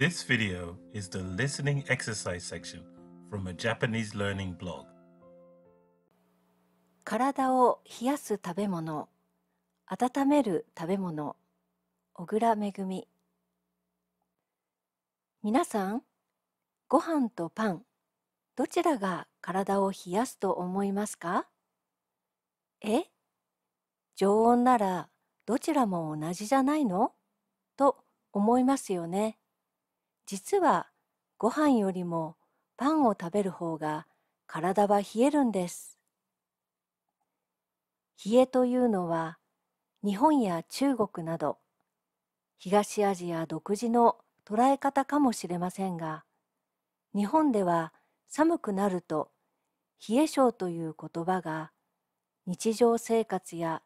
This video is the listening exercise section from a Japanese learning blog. 体を冷やす食べ物、温める食べ物、小倉めぐみ。皆さん、ご飯とパン、どちらが体を冷やすと思いますかえ常温ならどちらも同じじゃないのと思いますよね。実はご飯よりもパンを食べる方が体は冷えるんです。冷えというのは日本や中国など東アジア独自の捉え方かもしれませんが日本では寒くなると冷え性という言葉が日常生活や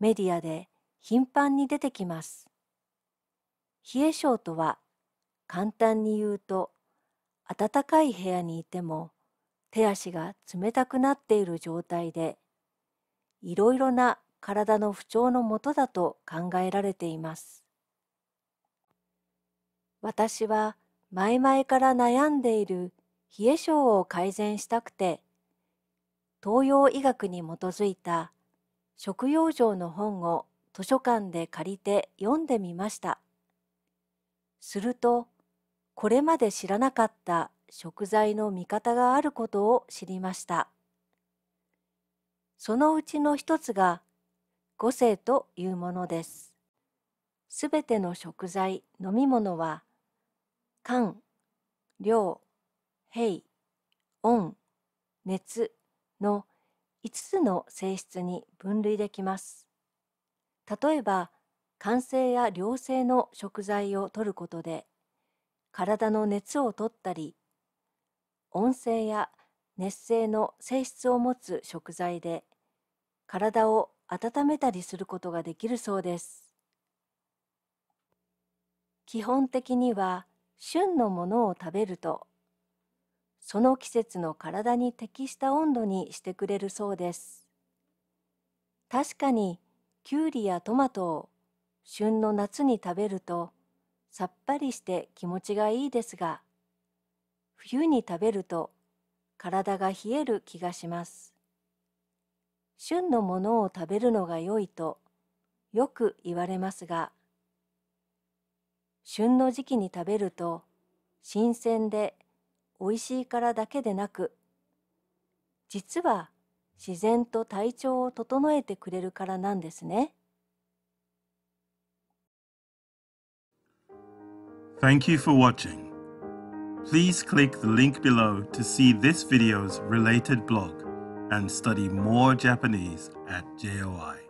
メディアで頻繁に出てきます。冷え性とは簡単に言うと暖かい部屋にいても手足が冷たくなっている状態でいろいろな体の不調のもとだと考えられています私は前々から悩んでいる冷え症を改善したくて東洋医学に基づいた食用状の本を図書館で借りて読んでみましたするとこれまで知らなかった食材の見方があることを知りました。そのうちの一つが五性というものです。すべての食材、飲み物は、寒、量、平、温、熱の5つの性質に分類できます。例えば、寒性や良性の食材を摂ることで、体の熱を取ったり温性や熱性の性質を持つ食材で体を温めたりすることができるそうです基本的には旬のものを食べるとその季節の体に適した温度にしてくれるそうです確かにきゅうりやトマトを旬の夏に食べるとさっぱりして気持ちがいいですが、冬に食べると体が冷える気がします。旬のものを食べるのが良いとよく言われますが、旬の時期に食べると新鮮で美味しいからだけでなく、実は自然と体調を整えてくれるからなんですね。Thank you for watching. Please click the link below to see this video's related blog and study more Japanese at JOI.